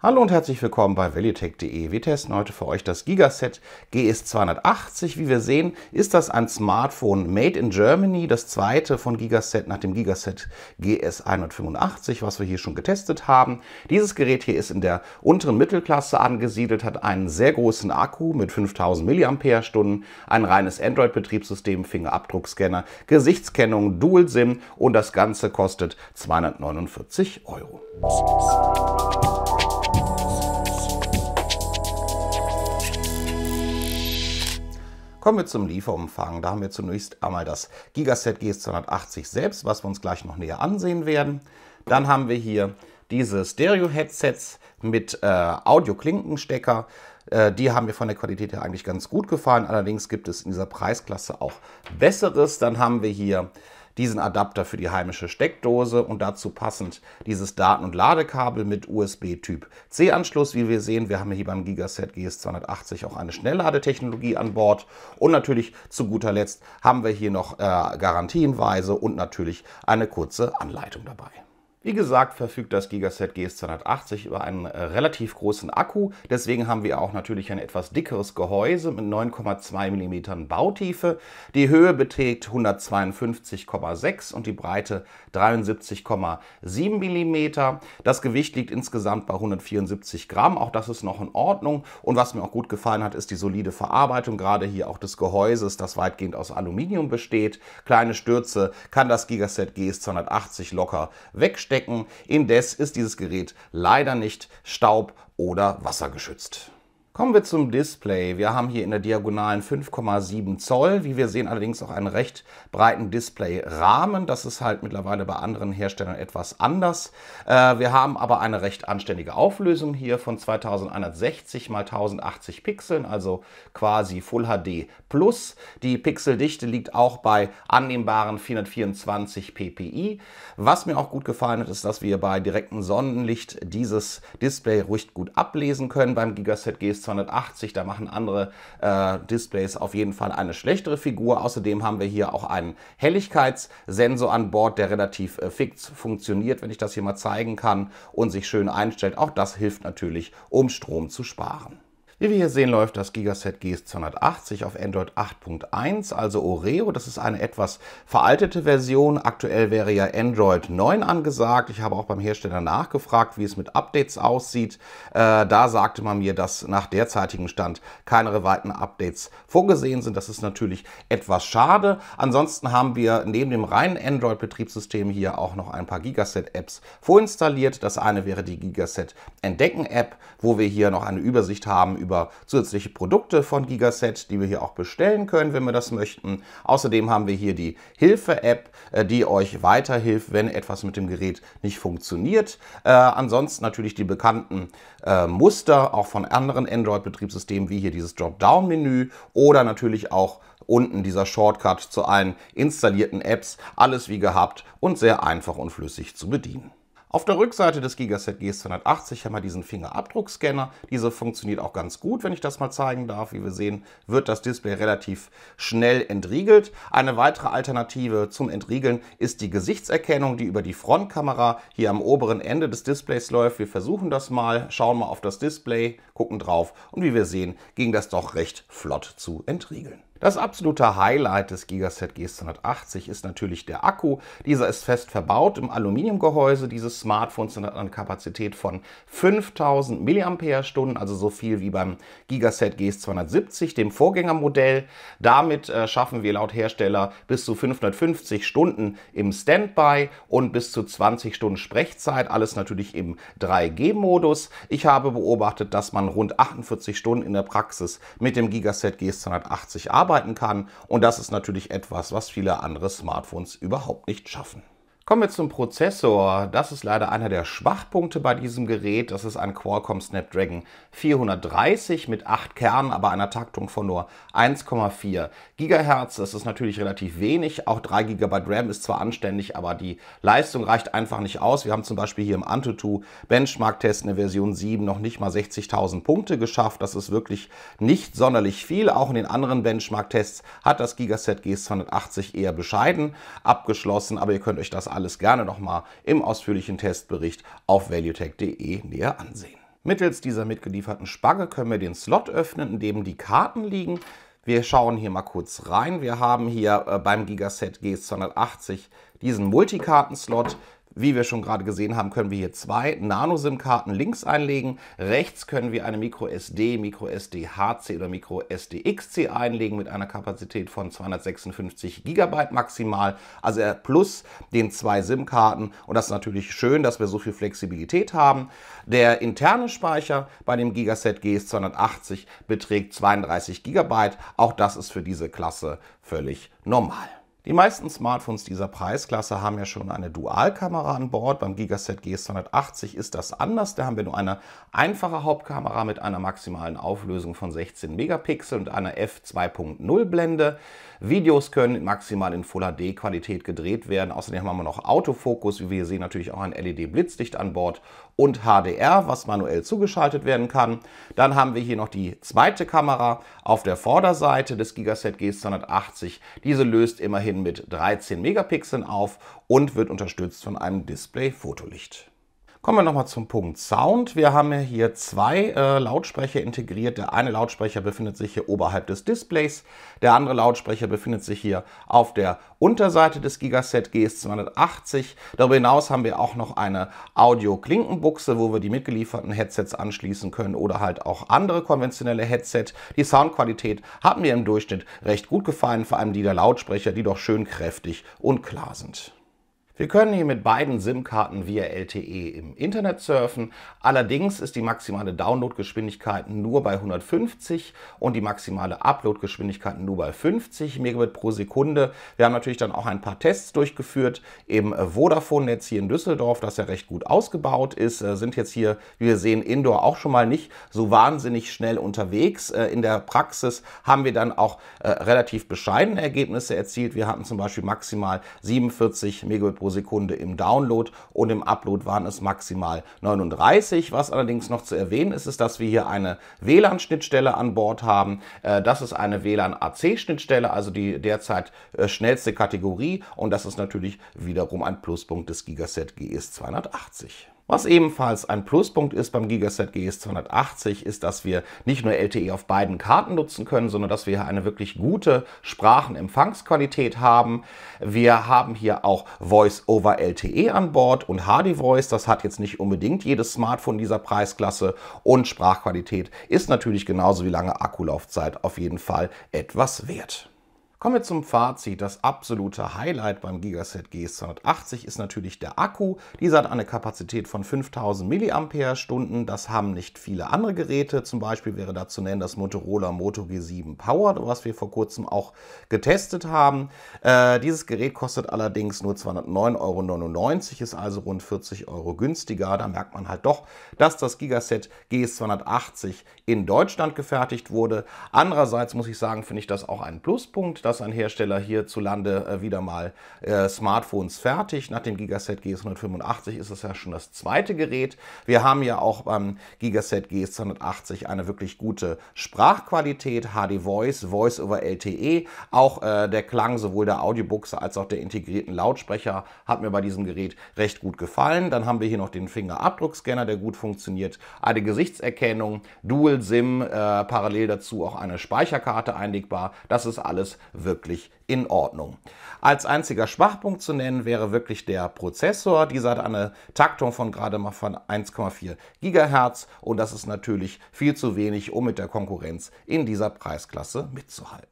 Hallo und herzlich willkommen bei valuetech.de. Wir testen heute für euch das Gigaset GS280. Wie wir sehen, ist das ein Smartphone made in Germany, das zweite von Gigaset nach dem Gigaset GS185, was wir hier schon getestet haben. Dieses Gerät hier ist in der unteren Mittelklasse angesiedelt, hat einen sehr großen Akku mit 5000 mAh, ein reines Android-Betriebssystem, Fingerabdruckscanner, Gesichtskennung, Dual-SIM und das Ganze kostet 249 Euro. Kommen wir zum Lieferumfang. Da haben wir zunächst einmal das Gigaset GS280 selbst, was wir uns gleich noch näher ansehen werden. Dann haben wir hier diese Stereo-Headsets mit äh, Audio-Klinkenstecker. Äh, die haben mir von der Qualität her eigentlich ganz gut gefallen. Allerdings gibt es in dieser Preisklasse auch besseres. Dann haben wir hier diesen Adapter für die heimische Steckdose und dazu passend dieses Daten- und Ladekabel mit USB-Typ C-Anschluss. Wie wir sehen, wir haben hier beim Gigaset GS280 auch eine Schnellladetechnologie an Bord. Und natürlich zu guter Letzt haben wir hier noch äh, garantienweise und natürlich eine kurze Anleitung dabei. Wie gesagt, verfügt das Gigaset GS280 über einen äh, relativ großen Akku. Deswegen haben wir auch natürlich ein etwas dickeres Gehäuse mit 9,2 mm Bautiefe. Die Höhe beträgt 152,6 und die Breite 73,7 mm. Das Gewicht liegt insgesamt bei 174 Gramm. Auch das ist noch in Ordnung. Und was mir auch gut gefallen hat, ist die solide Verarbeitung, gerade hier auch des Gehäuses, das weitgehend aus Aluminium besteht. Kleine Stürze kann das Gigaset GS280 locker wegstecken stecken. Indes ist dieses Gerät leider nicht staub- oder wassergeschützt. Kommen wir zum Display. Wir haben hier in der Diagonalen 5,7 Zoll. Wie wir sehen allerdings auch einen recht breiten Displayrahmen. Das ist halt mittlerweile bei anderen Herstellern etwas anders. Äh, wir haben aber eine recht anständige Auflösung hier von 2160 x 1080 Pixeln, also quasi Full HD Plus. Die Pixeldichte liegt auch bei annehmbaren 424 ppi. Was mir auch gut gefallen hat, ist, dass wir bei direktem Sonnenlicht dieses Display ruhig gut ablesen können. Beim Gigaset GS2 280, da machen andere äh, Displays auf jeden Fall eine schlechtere Figur. Außerdem haben wir hier auch einen Helligkeitssensor an Bord, der relativ äh, fix funktioniert, wenn ich das hier mal zeigen kann und sich schön einstellt. Auch das hilft natürlich, um Strom zu sparen. Wie wir hier sehen, läuft das Gigaset GS280 auf Android 8.1, also Oreo. Das ist eine etwas veraltete Version. Aktuell wäre ja Android 9 angesagt. Ich habe auch beim Hersteller nachgefragt, wie es mit Updates aussieht. Äh, da sagte man mir, dass nach derzeitigem Stand keine weiteren Updates vorgesehen sind. Das ist natürlich etwas schade. Ansonsten haben wir neben dem reinen Android-Betriebssystem hier auch noch ein paar Gigaset-Apps vorinstalliert. Das eine wäre die Gigaset Entdecken-App, wo wir hier noch eine Übersicht haben über über zusätzliche Produkte von Gigaset, die wir hier auch bestellen können, wenn wir das möchten. Außerdem haben wir hier die Hilfe-App, äh, die euch weiterhilft, wenn etwas mit dem Gerät nicht funktioniert. Äh, ansonsten natürlich die bekannten äh, Muster auch von anderen Android-Betriebssystemen, wie hier dieses Dropdown-Menü oder natürlich auch unten dieser Shortcut zu allen installierten Apps. Alles wie gehabt und sehr einfach und flüssig zu bedienen. Auf der Rückseite des Gigaset G280 haben wir diesen Fingerabdruckscanner. Diese funktioniert auch ganz gut, wenn ich das mal zeigen darf. Wie wir sehen, wird das Display relativ schnell entriegelt. Eine weitere Alternative zum Entriegeln ist die Gesichtserkennung, die über die Frontkamera hier am oberen Ende des Displays läuft. Wir versuchen das mal, schauen mal auf das Display, gucken drauf und wie wir sehen, ging das doch recht flott zu entriegeln. Das absolute Highlight des Gigaset G180 ist natürlich der Akku. Dieser ist fest verbaut im Aluminiumgehäuse dieses Smartphones und hat eine Kapazität von 5000 mAh, also so viel wie beim Gigaset G270, dem Vorgängermodell. Damit äh, schaffen wir laut Hersteller bis zu 550 Stunden im Standby und bis zu 20 Stunden Sprechzeit, alles natürlich im 3G-Modus. Ich habe beobachtet, dass man rund 48 Stunden in der Praxis mit dem Gigaset G280 arbeitet arbeiten kann. Und das ist natürlich etwas, was viele andere Smartphones überhaupt nicht schaffen. Kommen wir zum Prozessor. Das ist leider einer der Schwachpunkte bei diesem Gerät. Das ist ein Qualcomm Snapdragon 430 mit 8 Kernen, aber einer Taktung von nur 1,4 GHz. Das ist natürlich relativ wenig. Auch 3 GB RAM ist zwar anständig, aber die Leistung reicht einfach nicht aus. Wir haben zum Beispiel hier im Antutu Benchmark-Test in der Version 7 noch nicht mal 60.000 Punkte geschafft. Das ist wirklich nicht sonderlich viel. Auch in den anderen Benchmark-Tests hat das Gigaset gs 280 eher bescheiden abgeschlossen, aber ihr könnt euch das anschauen alles gerne nochmal im ausführlichen Testbericht auf valuetech.de näher ansehen. Mittels dieser mitgelieferten Spange können wir den Slot öffnen, in dem die Karten liegen. Wir schauen hier mal kurz rein. Wir haben hier äh, beim Gigaset G280 diesen Multikarten-Slot. Wie wir schon gerade gesehen haben, können wir hier zwei Nano-SIM-Karten links einlegen. Rechts können wir eine MicroSD, MicroSD HC oder MicroSD XC einlegen mit einer Kapazität von 256 GB maximal. Also plus den zwei SIM-Karten. Und das ist natürlich schön, dass wir so viel Flexibilität haben. Der interne Speicher bei dem Gigaset GS280 beträgt 32 GB. Auch das ist für diese Klasse völlig normal. Die meisten Smartphones dieser Preisklasse haben ja schon eine Dualkamera an Bord. Beim Gigaset G280 ist das anders. Da haben wir nur eine einfache Hauptkamera mit einer maximalen Auflösung von 16 Megapixel und einer f2.0 Blende. Videos können maximal in Full HD Qualität gedreht werden. Außerdem haben wir noch Autofokus, wie wir hier sehen, natürlich auch ein LED Blitzlicht an Bord und HDR, was manuell zugeschaltet werden kann. Dann haben wir hier noch die zweite Kamera auf der Vorderseite des Gigaset G280. Diese löst immerhin mit 13 Megapixeln auf und wird unterstützt von einem Display-Fotolicht. Kommen wir nochmal zum Punkt Sound. Wir haben hier zwei äh, Lautsprecher integriert. Der eine Lautsprecher befindet sich hier oberhalb des Displays. Der andere Lautsprecher befindet sich hier auf der Unterseite des Gigaset GS280. Darüber hinaus haben wir auch noch eine Audio-Klinkenbuchse, wo wir die mitgelieferten Headsets anschließen können oder halt auch andere konventionelle Headset. Die Soundqualität hat mir im Durchschnitt recht gut gefallen, vor allem die der Lautsprecher, die doch schön kräftig und klar sind. Wir können hier mit beiden SIM-Karten via LTE im Internet surfen. Allerdings ist die maximale Download-Geschwindigkeit nur bei 150 und die maximale Upload-Geschwindigkeit nur bei 50 Megabit pro Sekunde. Wir haben natürlich dann auch ein paar Tests durchgeführt im Vodafone-Netz hier in Düsseldorf, das ja recht gut ausgebaut ist. Äh, sind jetzt hier, wie wir sehen, Indoor auch schon mal nicht so wahnsinnig schnell unterwegs. Äh, in der Praxis haben wir dann auch äh, relativ bescheidene Ergebnisse erzielt. Wir hatten zum Beispiel maximal 47 Megabit pro Sekunde im Download und im Upload waren es maximal 39. Was allerdings noch zu erwähnen ist, ist, dass wir hier eine WLAN-Schnittstelle an Bord haben. Äh, das ist eine WLAN-AC-Schnittstelle, also die derzeit äh, schnellste Kategorie und das ist natürlich wiederum ein Pluspunkt des Gigaset GS280. Was ebenfalls ein Pluspunkt ist beim Gigaset GS280, ist, dass wir nicht nur LTE auf beiden Karten nutzen können, sondern dass wir hier eine wirklich gute Sprachenempfangsqualität haben. Wir haben hier auch Voice over LTE an Bord und HD Voice. Das hat jetzt nicht unbedingt jedes Smartphone dieser Preisklasse. Und Sprachqualität ist natürlich genauso wie lange Akkulaufzeit auf jeden Fall etwas wert. Kommen wir zum Fazit. Das absolute Highlight beim Gigaset GS280 ist natürlich der Akku. Dieser hat eine Kapazität von 5000 mAh. Das haben nicht viele andere Geräte. Zum Beispiel wäre da zu nennen das Motorola Moto G7 Power, was wir vor kurzem auch getestet haben. Äh, dieses Gerät kostet allerdings nur 209,99 Euro, ist also rund 40 Euro günstiger. Da merkt man halt doch, dass das Gigaset GS280 in Deutschland gefertigt wurde. Andererseits muss ich sagen, finde ich das auch einen Pluspunkt dass ein Hersteller hierzulande äh, wieder mal äh, Smartphones fertig. Nach dem Gigaset gs 185 ist es ja schon das zweite Gerät. Wir haben ja auch beim Gigaset gs 280 eine wirklich gute Sprachqualität, HD Voice, Voice over LTE. Auch äh, der Klang sowohl der Audiobuchse als auch der integrierten Lautsprecher hat mir bei diesem Gerät recht gut gefallen. Dann haben wir hier noch den Fingerabdruckscanner, der gut funktioniert, eine Gesichtserkennung, Dual SIM, äh, parallel dazu auch eine Speicherkarte einlegbar. Das ist alles wirklich in Ordnung. Als einziger Schwachpunkt zu nennen wäre wirklich der Prozessor. Dieser hat eine Taktung von gerade mal von 1,4 Gigahertz und das ist natürlich viel zu wenig, um mit der Konkurrenz in dieser Preisklasse mitzuhalten.